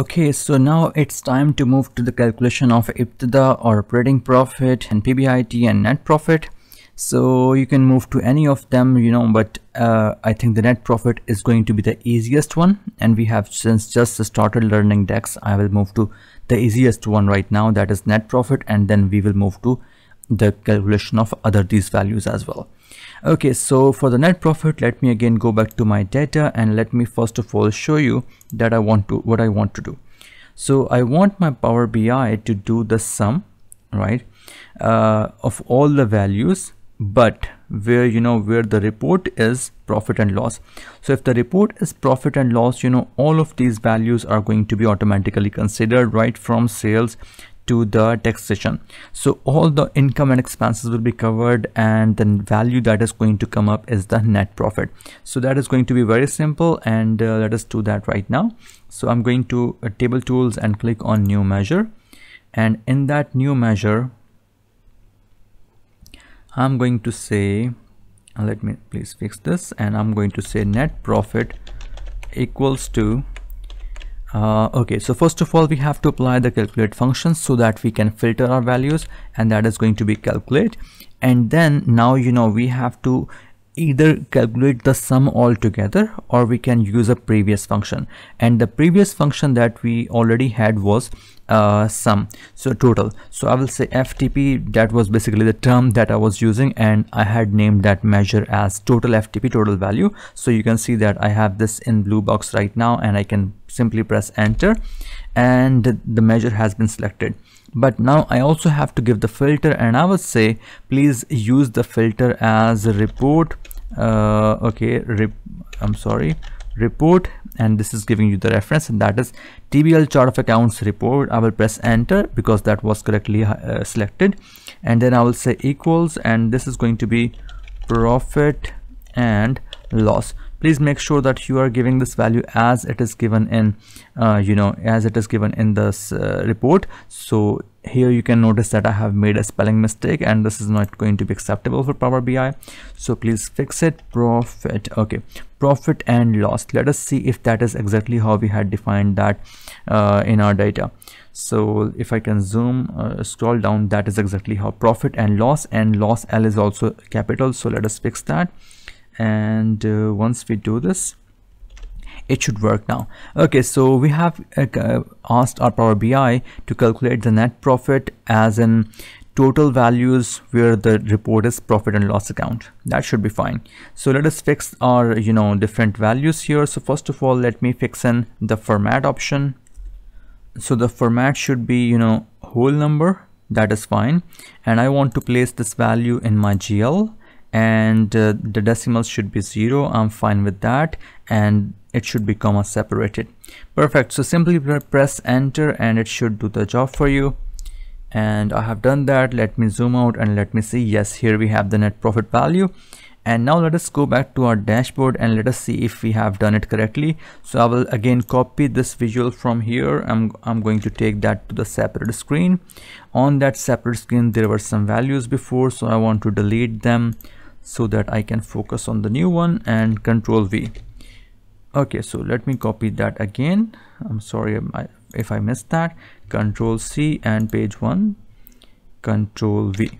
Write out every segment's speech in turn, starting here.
Okay, so now it's time to move to the calculation of EBITDA or operating profit and PBIT and net profit. So you can move to any of them, you know, but uh, I think the net profit is going to be the easiest one. And we have since just started learning DEX, I will move to the easiest one right now that is net profit and then we will move to the calculation of other these values as well okay so for the net profit let me again go back to my data and let me first of all show you that I want to what I want to do so I want my Power BI to do the sum right uh, of all the values but where you know where the report is profit and loss so if the report is profit and loss you know all of these values are going to be automatically considered right from sales to the text session. So all the income and expenses will be covered and the value that is going to come up is the net profit. So that is going to be very simple and uh, let us do that right now. So I'm going to uh, table tools and click on new measure. And in that new measure, I'm going to say, let me please fix this. And I'm going to say net profit equals to uh, okay so first of all we have to apply the calculate function so that we can filter our values and that is going to be calculate and then now you know we have to either calculate the sum altogether or we can use a previous function and the previous function that we already had was uh, sum so total so I will say FTP that was basically the term that I was using and I had named that measure as total FTP total value so you can see that I have this in blue box right now and I can simply press enter and the measure has been selected but now I also have to give the filter and I would say please use the filter as report uh, okay i I'm sorry report and this is giving you the reference and that is TBL chart of accounts report I will press enter because that was correctly uh, selected and then I will say equals and this is going to be profit and loss please make sure that you are giving this value as it is given in uh, you know as it is given in this uh, report so here you can notice that I have made a spelling mistake and this is not going to be acceptable for Power BI. So please fix it. Profit. Okay. Profit and loss. Let us see if that is exactly how we had defined that uh, in our data. So if I can zoom, uh, scroll down, that is exactly how profit and loss and loss L is also capital. So let us fix that. And uh, once we do this, it should work now okay so we have uh, uh asked our power bi to calculate the net profit as in total values where the report is profit and loss account that should be fine so let us fix our you know different values here so first of all let me fix in the format option so the format should be you know whole number that is fine and I want to place this value in my GL and uh, the decimals should be zero i'm fine with that and it should be comma separated perfect so simply press enter and it should do the job for you and i have done that let me zoom out and let me see yes here we have the net profit value and now let us go back to our dashboard and let us see if we have done it correctly so i will again copy this visual from here i'm i'm going to take that to the separate screen on that separate screen there were some values before so i want to delete them so that I can focus on the new one and control V okay so let me copy that again I'm sorry um, if I missed that control C and page 1 control V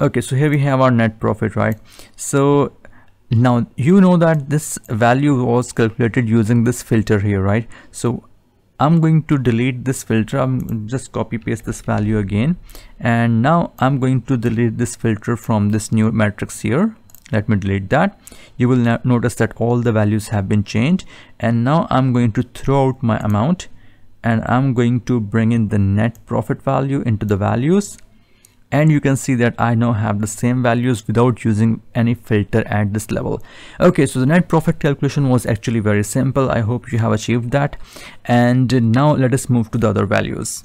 okay so here we have our net profit right so now you know that this value was calculated using this filter here right so I'm going to delete this filter I'm just copy paste this value again and now I'm going to delete this filter from this new matrix here let me delete that you will notice that all the values have been changed and now I'm going to throw out my amount and I'm going to bring in the net profit value into the values and you can see that I now have the same values without using any filter at this level. Okay, so the net profit calculation was actually very simple. I hope you have achieved that. And now let us move to the other values.